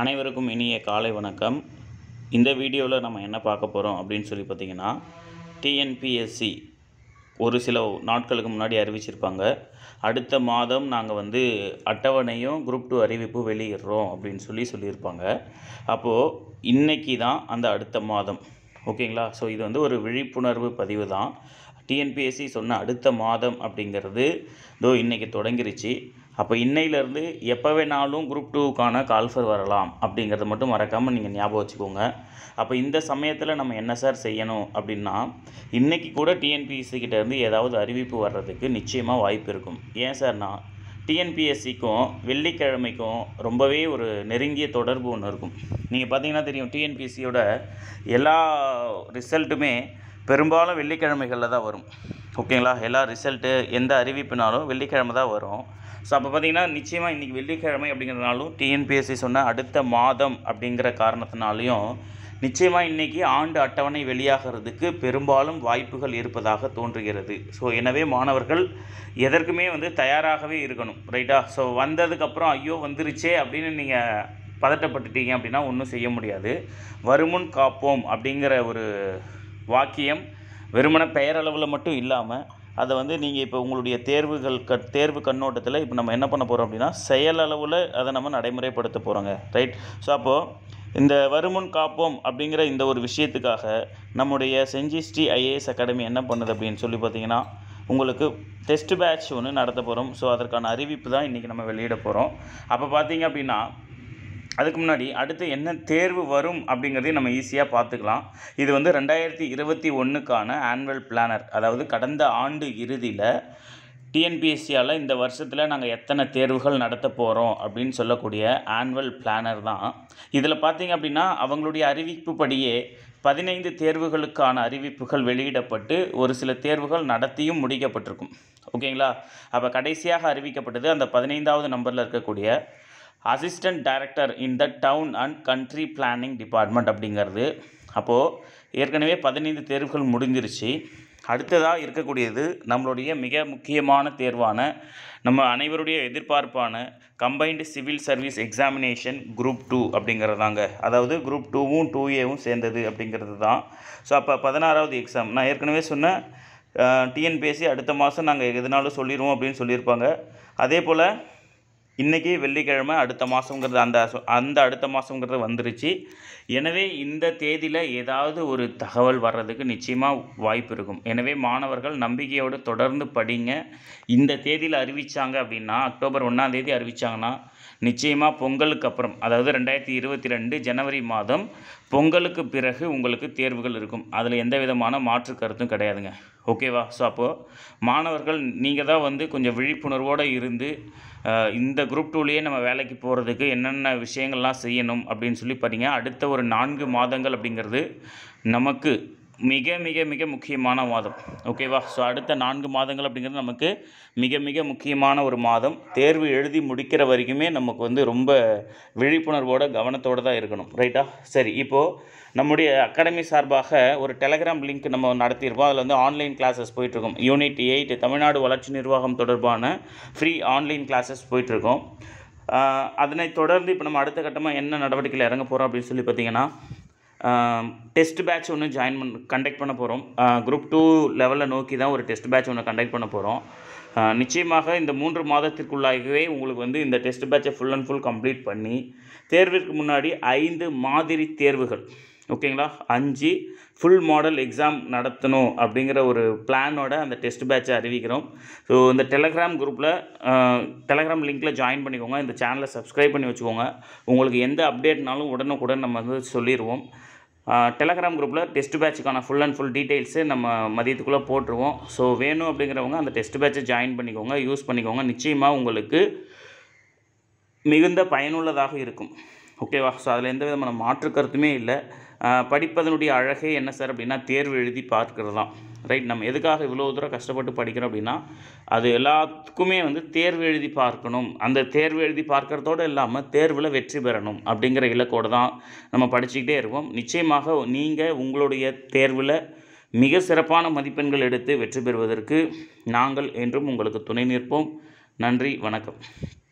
அனைவருக்கும் இனிய காலை வணக்கம் இந்த வீடியோவில் நம்ம என்ன பார்க்க போகிறோம் அப்படின்னு சொல்லி பார்த்தீங்கன்னா டிஎன்பிஎஸ்சி ஒரு சில நாட்களுக்கு முன்னாடி அறிவிச்சிருப்பாங்க அடுத்த மாதம் நாங்கள் வந்து அட்டவணையும் குரூப் டூ அறிவிப்பு வெளியிடுறோம் அப்படின்னு சொல்லி சொல்லியிருப்பாங்க அப்போது இன்றைக்கி தான் அந்த அடுத்த மாதம் ஓகேங்களா ஸோ இது வந்து ஒரு விழிப்புணர்வு பதிவு தான் டிஎன்பிஎஸ்சி சொன்ன அடுத்த மாதம் அப்படிங்கிறது இதோ இன்றைக்கி தொடங்கிருச்சு அப்போ இன்னையிலேருந்து எப்போ வேணாலும் குரூப் டூக்கான கால்ஃபர் வரலாம் அப்படிங்கிறத மட்டும் மறக்காமல் நீங்கள் ஞாபகம் வச்சுக்கோங்க அப்போ இந்த சமயத்தில் நம்ம என்ன சார் செய்யணும் அப்படின்னா இன்றைக்கி கூட டிஎன்பிஎஸ்சி கிட்டேருந்து ஏதாவது அறிவிப்பு வர்றதுக்கு நிச்சயமாக வாய்ப்பு இருக்கும் ஏன் சார்னா டிஎன்பிஎஸ்சிக்கும் வெள்ளிக்கிழமைக்கும் ரொம்பவே ஒரு நெருங்கிய தொடர்பு ஒன்று இருக்கும் நீங்கள் பார்த்தீங்கன்னா தெரியும் டிஎன்பிஎஸ்சியோட எல்லா ரிசல்ட்டுமே பெரும்பாலும் வெள்ளிக்கிழமைகளில் தான் வரும் ஓகேங்களா எல்லா ரிசல்ட்டு எந்த அறிவிப்புனாலும் வெள்ளிக்கிழமை தான் வரும் ஸோ அப்போ பார்த்திங்கன்னா நிச்சயமாக இன்றைக்கி வெள்ளிக்கிழமை அப்படிங்கிறதுனாலும் டிஎன்பிஎஸ்சி சொன்ன அடுத்த மாதம் அப்படிங்கிற காரணத்தினாலையும் நிச்சயமாக இன்றைக்கி ஆண்டு அட்டவணை வெளியாகிறதுக்கு பெரும்பாலும் வாய்ப்புகள் இருப்பதாக தோன்றுகிறது ஸோ எனவே மாணவர்கள் எதற்குமே வந்து தயாராகவே இருக்கணும் ரைட்டா ஸோ வந்ததுக்கப்புறம் ஐயோ வந்துருச்சே அப்படின்னு நீங்கள் பதட்டப்பட்டுட்டீங்க அப்படின்னா ஒன்றும் செய்ய முடியாது வருமுன் காப்போம் அப்படிங்கிற ஒரு வாக்கியம் வெறுமன பெயரளவில் மட்டும் இல்லாமல் அதை வந்து நீங்கள் இப்போ உங்களுடைய தேர்வுகள் க தேர்வு கண்ணோட்டத்தில் இப்போ நம்ம என்ன பண்ண போகிறோம் அப்படின்னா செயலளவில் அதை நம்ம நடைமுறைப்படுத்த போகிறோங்க ரைட் ஸோ அப்போது இந்த வருமுன் காப்போம் அப்படிங்கிற இந்த ஒரு விஷயத்துக்காக நம்முடைய செஞ்சிஸ்டி ஐஏஎஸ் அகாடமி என்ன பண்ணுது அப்படின்னு சொல்லி பார்த்தீங்கன்னா உங்களுக்கு டெஸ்ட் பேட்ச் ஒன்று நடத்த போகிறோம் ஸோ அதற்கான அறிவிப்பு தான் இன்றைக்கி நம்ம வெளியிட போகிறோம் அப்போ பார்த்தீங்க அப்படின்னா அதுக்கு முன்னாடி அடுத்து என்ன தேர்வு வரும் அப்படிங்கிறதையும் நம்ம ஈஸியாக பார்த்துக்கலாம் இது வந்து ரெண்டாயிரத்தி இருபத்தி ஒன்றுக்கான ஆன்வல் பிளானர் அதாவது கடந்த ஆண்டு இறுதியில் டிஎன்பிஎஸ்சியால் இந்த வருஷத்தில் நாங்கள் எத்தனை தேர்வுகள் நடத்த போகிறோம் அப்படின்னு சொல்லக்கூடிய ஆன்வல் பிளானர் தான் இதில் பார்த்தீங்க அப்படின்னா அவங்களுடைய அறிவிப்புப்படியே பதினைந்து தேர்வுகளுக்கான அறிவிப்புகள் வெளியிடப்பட்டு ஒரு சில தேர்வுகள் நடத்தியும் முடிக்கப்பட்டிருக்கும் ஓகேங்களா அப்போ கடைசியாக அறிவிக்கப்பட்டது அந்த பதினைந்தாவது நம்பரில் இருக்கக்கூடிய assistant director in the town and country planning department அப்படிங்கிறது அப்போது ஏற்கனவே பதினைந்து தேர்வுகள் முடிஞ்சிருச்சு அடுத்ததாக இருக்கக்கூடியது நம்மளுடைய மிக முக்கியமான தேர்வான நம்ம அனைவருடைய எதிர்பார்ப்பான combined civil service examination group two அப்படிங்கிறதாங்க அதாவது குரூப் டூவும் டூ ஏவும் சேர்ந்தது அப்படிங்கிறது தான் ஸோ அப்போ பதினாறாவது எக்ஸாம் நான் ஏற்கனவே சொன்னேன் டிஎன்பிஎஸ்சி அடுத்த மாதம் நாங்கள் எதுனாலும் சொல்லிடுவோம் அப்படின்னு சொல்லியிருப்பாங்க அதே போல் இன்றைக்கி வெள்ளிக்கிழமை அடுத்த மாதங்கிறது அந்த அந்த அடுத்த மாதங்கிறது வந்துருச்சு எனவே இந்த தேதியில் ஏதாவது ஒரு தகவல் வர்றதுக்கு நிச்சயமாக வாய்ப்பு இருக்கும் எனவே மாணவர்கள் நம்பிக்கையோடு தொடர்ந்து படிங்க இந்த தேதியில் அறிவித்தாங்க அப்படின்னா அக்டோபர் ஒன்றாந்தேதி அறிவித்தாங்கன்னா நிச்சயமாக பொங்கலுக்கு அப்புறம் அதாவது ரெண்டாயிரத்தி இருபத்தி ரெண்டு ஜனவரி மாதம் பொங்கலுக்கு பிறகு உங்களுக்கு தேர்வுகள் இருக்கும் அதில் எந்த விதமான மாற்று கருத்தும் கிடையாதுங்க ஓகேவா ஸோ அப்போது மாணவர்கள் நீங்கள் தான் வந்து கொஞ்சம் விழிப்புணர்வோடு இருந்து இந்த குரூப் டூலேயே நம்ம வேலைக்கு போகிறதுக்கு என்னென்ன விஷயங்கள்லாம் செய்யணும் அப்படின்னு சொல்லி பார்த்தீங்கன்னா அடுத்த ஒரு நான்கு மாதங்கள் அப்படிங்கிறது நமக்கு மிக மிக மிக முக்கியமான மாதம் ஓகேவா ஸோ அடுத்த நான்கு மாதங்கள் அப்படிங்கிறது நமக்கு மிக மிக முக்கியமான ஒரு மாதம் தேர்வு எழுதி முடிக்கிற வரைக்குமே நமக்கு வந்து ரொம்ப விழிப்புணர்வோட கவனத்தோடு தான் இருக்கணும் ரைட்டா சரி இப்போது நம்முடைய அகாடமி சார்பாக ஒரு டெலகிராம் லிங்க் நம்ம நடத்தியிருப்போம் அதில் வந்து ஆன்லைன் கிளாஸஸ் போயிட்டுருக்கோம் யூனிட் எயிட் தமிழ்நாடு வளர்ச்சி நிர்வாகம் தொடர்பான ஃப்ரீ ஆன்லைன் கிளாஸஸ் போயிட்டுருக்கோம் அதனை தொடர்ந்து இப்போ நம்ம அடுத்த கட்டமாக என்ன நடவடிக்கையில் இறங்க போகிறோம் அப்படின்னு சொல்லி பார்த்திங்கன்னா டெஸ்ட் பேட்ச் ஒன்று ஜாயின் பண்ண கண்டக்ட் பண்ண போகிறோம் குரூப் டூ லெவலில் நோக்கி தான் ஒரு டெஸ்ட் பேட்ச் ஒன்று கண்டக்ட் பண்ண போகிறோம் நிச்சயமாக இந்த மூன்று மாதத்திற்குள்ளாகவே உங்களுக்கு வந்து இந்த டெஸ்ட் பேட்சை ஃபுல் அண்ட் ஃபுல் கம்ப்ளீட் பண்ணி தேர்விற்கு முன்னாடி ஐந்து மாதிரி தேர்வுகள் ஓகேங்களா அஞ்சு ஃபுல் மாடல் எக்ஸாம் நடத்தணும் அப்படிங்கிற ஒரு பிளானோட அந்த டெஸ்ட் பேட்சை அறிவிக்கிறோம் ஸோ இந்த டெலகிராம் குரூப்பில் டெலகிராம் லிங்க்கில் ஜாயின் பண்ணிக்கோங்க இந்த சேனலை சப்ஸ்கிரைப் பண்ணி வச்சுக்கோங்க உங்களுக்கு எந்த அப்டேட்னாலும் உடனுக்குடன் நம்ம வந்து சொல்லிடுவோம் டெலகிராம் குரூப்பில் டெஸ்ட் பேட்சுக்கான ஃபுல் அண்ட் ஃபுல் டீட்டெயில்ஸு நம்ம மதியத்துக்குள்ளே போட்டுருவோம் ஸோ வேணும் அப்படிங்கிறவங்க அந்த டெஸ்ட் பேட்சை ஜாயின் பண்ணிக்கோங்க யூஸ் பண்ணிக்கோங்க நிச்சயமாக உங்களுக்கு மிகுந்த பயனுள்ளதாக இருக்கும் ஓகேவா ஸோ அதில் எந்த விதமான மாற்று கருத்துமே இல்லை படிப்பதனுடைய அழகே என்ன சார் அப்படின்னா தேர்வு எழுதி பார்க்குறது தான் ரைட் நம்ம எதுக்காக இவ்வளோ தூரம் கஷ்டப்பட்டு படிக்கிறோம் அப்படின்னா அது எல்லாத்துக்குமே வந்து தேர்வு எழுதி பார்க்கணும் அந்த தேர்வு எழுதி பார்க்குறதோடு இல்லாமல் தேர்வில் வெற்றி பெறணும் அப்படிங்கிற இலக்கோடு தான் நம்ம படிச்சுக்கிட்டே இருப்போம் நிச்சயமாக நீங்கள் உங்களுடைய தேர்வில் மிக சிறப்பான மதிப்பெண்கள் எடுத்து வெற்றி பெறுவதற்கு நாங்கள் என்றும் உங்களுக்கு துணை நிற்போம் நன்றி வணக்கம்